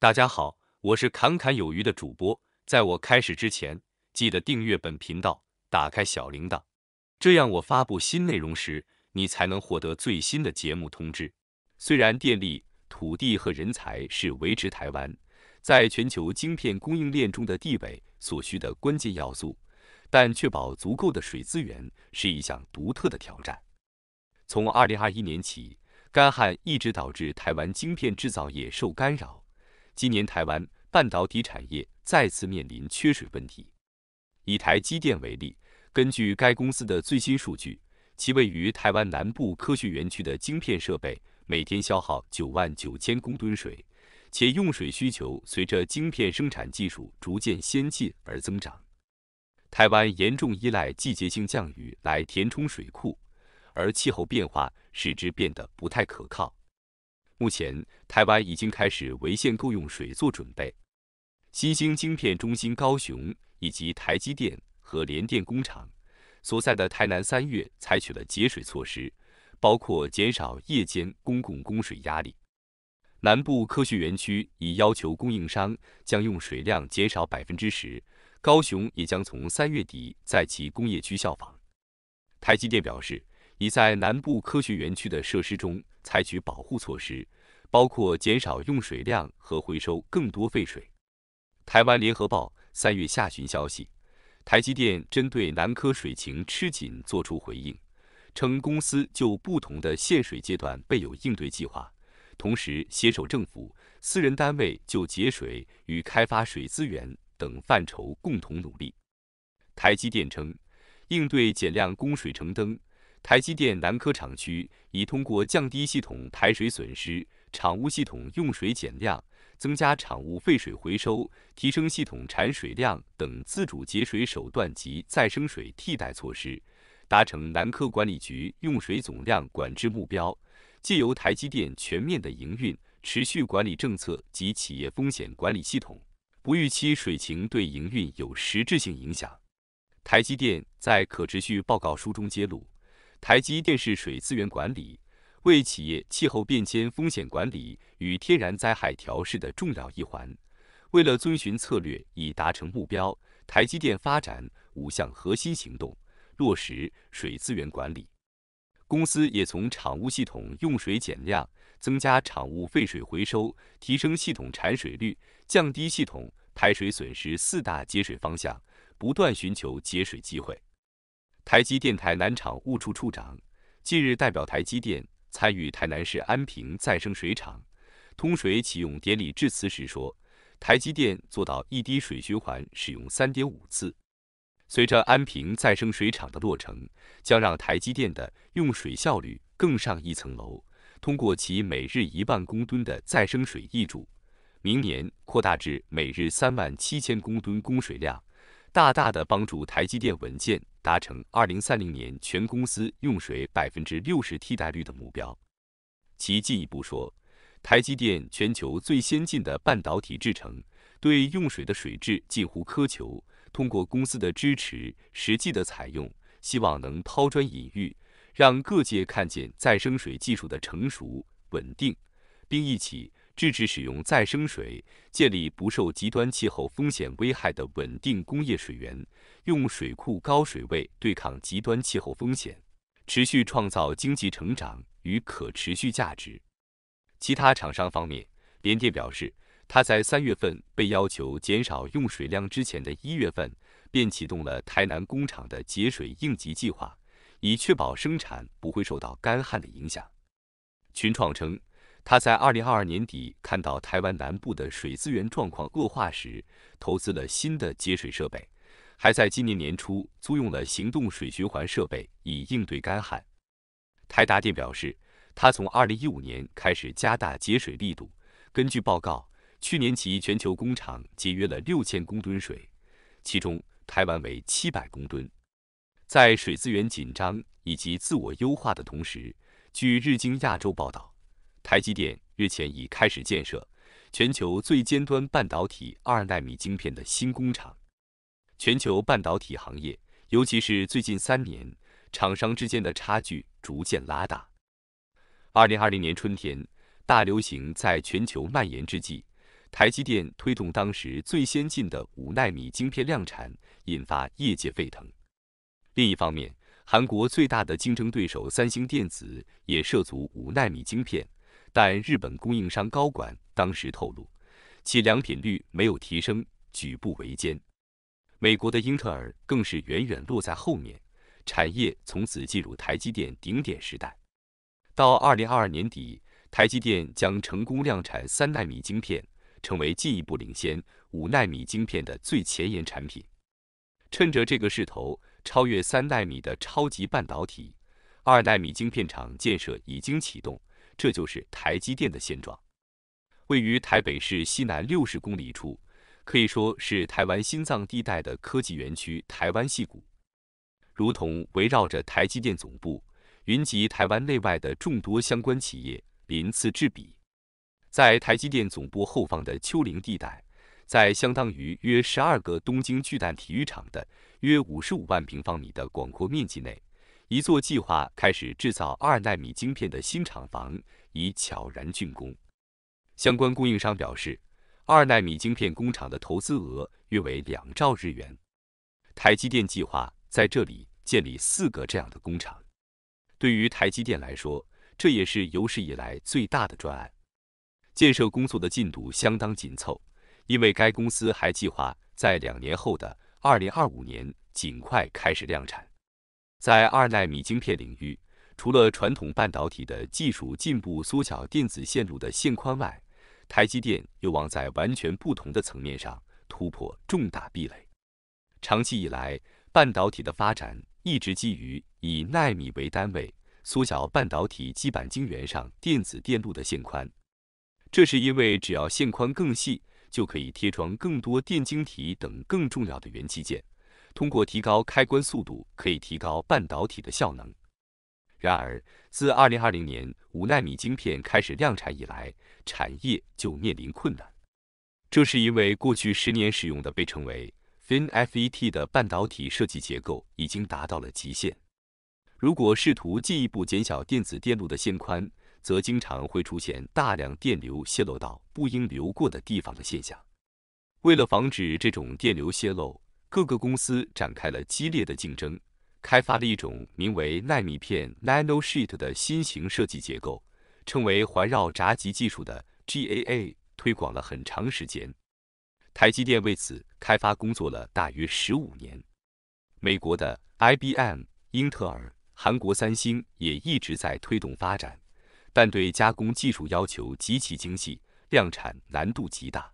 大家好，我是侃侃有余的主播。在我开始之前，记得订阅本频道，打开小铃铛，这样我发布新内容时，你才能获得最新的节目通知。虽然电力、土地和人才是维持台湾在全球晶片供应链中的地位所需的关键要素，但确保足够的水资源是一项独特的挑战。从2021年起，干旱一直导致台湾晶片制造业受干扰。今年台湾半导体产业再次面临缺水问题。以台积电为例，根据该公司的最新数据，其位于台湾南部科学园区的晶片设备每天消耗九万九千公吨水，且用水需求随着晶片生产技术逐渐先进而增长。台湾严重依赖季节性降雨来填充水库，而气候变化使之变得不太可靠。目前，台湾已经开始为限购用水做准备。新兴晶片中心高雄以及台积电和联电工厂所在的台南三月采取了节水措施，包括减少夜间公共供水压力。南部科学园区已要求供应商将用水量减少百分之十，高雄也将从三月底在其工业区效仿。台积电表示，已在南部科学园区的设施中。采取保护措施，包括减少用水量和回收更多废水。台湾联合报三月下旬消息，台积电针对南科水情吃紧作出回应，称公司就不同的限水阶段备有应对计划，同时携手政府、私人单位就节水与开发水资源等范畴共同努力。台积电称，应对减量供水成灯。台积电南科厂区已通过降低系统排水损失、厂务系统用水减量、增加厂务废水回收、提升系统产水量等自主节水手段及再生水替代措施，达成南科管理局用水总量管制目标。借由台积电全面的营运持续管理政策及企业风险管理系统，不预期水情对营运有实质性影响。台积电在可持续报告书中揭露。台积电是水资源管理为企业气候变迁风险管理与天然灾害调试的重要一环。为了遵循策略以达成目标，台积电发展五项核心行动落实水资源管理。公司也从厂务系统用水减量、增加厂务废水回收、提升系统产水率、降低系统排水损失四大节水方向，不断寻求节水机会。台积电台南厂务处处长近日代表台积电参与台南市安平再生水厂通水启用典礼致辞时说，台积电做到一滴水循环使用三点五次。随着安平再生水厂的落成，将让台积电的用水效率更上一层楼。通过其每日一万公吨的再生水挹注，明年扩大至每日三万七千公吨供水量。大大的帮助台积电稳健达成二零三零年全公司用水百分之六十替代率的目标。其进一步说，台积电全球最先进的半导体制程对用水的水质近乎苛求。通过公司的支持，实际的采用，希望能抛砖引玉，让各界看见再生水技术的成熟稳定，并一起。制止使用再生水，建立不受极端气候风险危害的稳定工业水源，用水库高水位对抗极端气候风险，持续创造经济成长与可持续价值。其他厂商方面，联电表示，他在三月份被要求减少用水量之前的一月份，便启动了台南工厂的节水应急计划，以确保生产不会受到干旱的影响。群创称。他在二零二二年底看到台湾南部的水资源状况恶化时，投资了新的节水设备，还在今年年初租用了行动水循环设备以应对干旱。台达电表示，他从二零一五年开始加大节水力度。根据报告，去年其全球工厂节约了六千公吨水，其中台湾为七百公吨。在水资源紧张以及自我优化的同时，据日经亚洲报道。台积电日前已开始建设全球最尖端半导体二纳米晶片的新工厂。全球半导体行业，尤其是最近三年，厂商之间的差距逐渐拉大。二零二零年春天，大流行在全球蔓延之际，台积电推动当时最先进的五纳米晶片量产，引发业界沸腾。另一方面，韩国最大的竞争对手三星电子也涉足五纳米晶片。但日本供应商高管当时透露，其良品率没有提升，举步维艰。美国的英特尔更是远远落在后面，产业从此进入台积电顶点时代。到二零二二年底，台积电将成功量产三纳米晶片，成为进一步领先五纳米晶片的最前沿产品。趁着这个势头，超越三纳米的超级半导体二纳米晶片厂建设已经启动。这就是台积电的现状。位于台北市西南六十公里处，可以说是台湾心脏地带的科技园区——台湾戏谷。如同围绕着台积电总部，云集台湾内外的众多相关企业鳞次栉比。在台积电总部后方的丘陵地带，在相当于约十二个东京巨蛋体育场的约五十五万平方米的广阔面积内。一座计划开始制造二纳米晶片的新厂房已悄然竣工。相关供应商表示，二纳米晶片工厂的投资额约为两兆日元。台积电计划在这里建立四个这样的工厂。对于台积电来说，这也是有史以来最大的专案。建设工作的进度相当紧凑，因为该公司还计划在两年后的二零二五年尽快开始量产。在二纳米晶片领域，除了传统半导体的技术进步缩小电子线路的线宽外，台积电有望在完全不同的层面上突破重大壁垒。长期以来，半导体的发展一直基于以纳米为单位缩小半导体基板晶圆上电子电路的线宽，这是因为只要线宽更细，就可以贴装更多电晶体等更重要的元器件。通过提高开关速度，可以提高半导体的效能。然而，自2020年五纳米晶片开始量产以来，产业就面临困难。这是因为过去十年使用的被称为 FinFET 的半导体设计结构已经达到了极限。如果试图进一步减小电子电路的线宽，则经常会出现大量电流泄漏到不应流过的地方的现象。为了防止这种电流泄漏，各个公司展开了激烈的竞争，开发了一种名为纳米片 （nano sheet） 的新型设计结构，称为环绕闸极技术的 GAA。推广了很长时间，台积电为此开发工作了大约十五年。美国的 IBM、英特尔、韩国三星也一直在推动发展，但对加工技术要求极其精细，量产难度极大。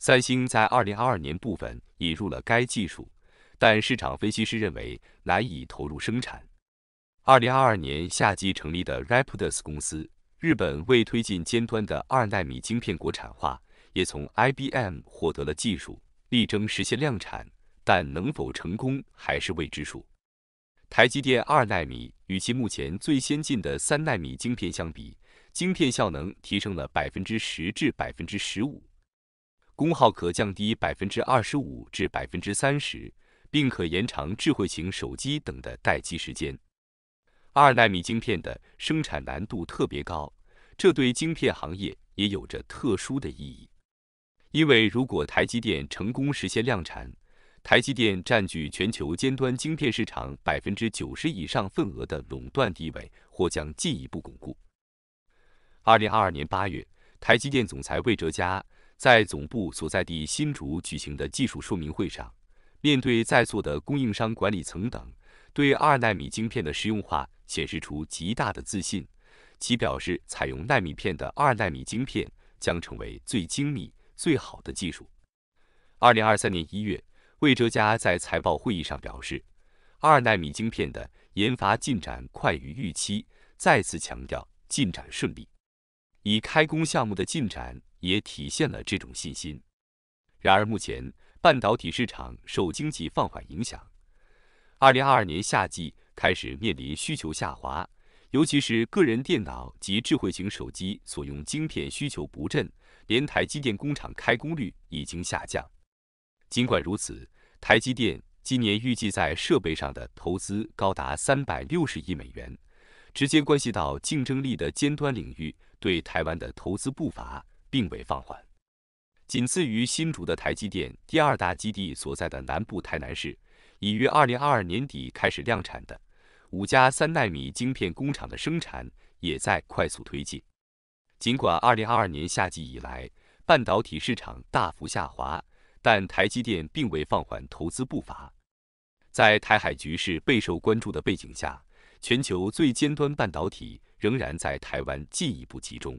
三星在2022年部分引入了该技术，但市场分析师认为难以投入生产。2022年夏季成立的 Rapidus 公司，日本为推进尖端的二纳米晶片国产化，也从 IBM 获得了技术，力争实现量产，但能否成功还是未知数。台积电二纳米与其目前最先进的三纳米晶片相比，晶片效能提升了百分之十至百分之十五。功耗可降低百分之二十五至百分之三十，并可延长智慧型手机等的待机时间。二纳米晶片的生产难度特别高，这对晶片行业也有着特殊的意义。因为如果台积电成功实现量产，台积电占据全球尖端晶片市场百分之九十以上份额的垄断地位或将进一步巩固。二零二二年八月，台积电总裁魏哲嘉。在总部所在地新竹举行的技术说明会上，面对在座的供应商管理层等，对二纳米晶片的实用化显示出极大的自信。其表示，采用纳米片的二纳米晶片将成为最精密、最好的技术。二零二三年一月，魏哲家在财报会议上表示，二纳米晶片的研发进展快于预期，再次强调进展顺利，以开工项目的进展。也体现了这种信心。然而，目前半导体市场受经济放缓影响，2022年夏季开始面临需求下滑，尤其是个人电脑及智慧型手机所用晶片需求不振，连台积电工厂开工率已经下降。尽管如此，台积电今年预计在设备上的投资高达360亿美元，直接关系到竞争力的尖端领域对台湾的投资步伐。并未放缓，仅次于新竹的台积电第二大基地所在的南部台南市，已于二零二二年底开始量产的五家三纳米晶片工厂的生产也在快速推进。尽管二零二二年夏季以来半导体市场大幅下滑，但台积电并未放缓投资步伐。在台海局势备受关注的背景下，全球最尖端半导体仍然在台湾进一步集中。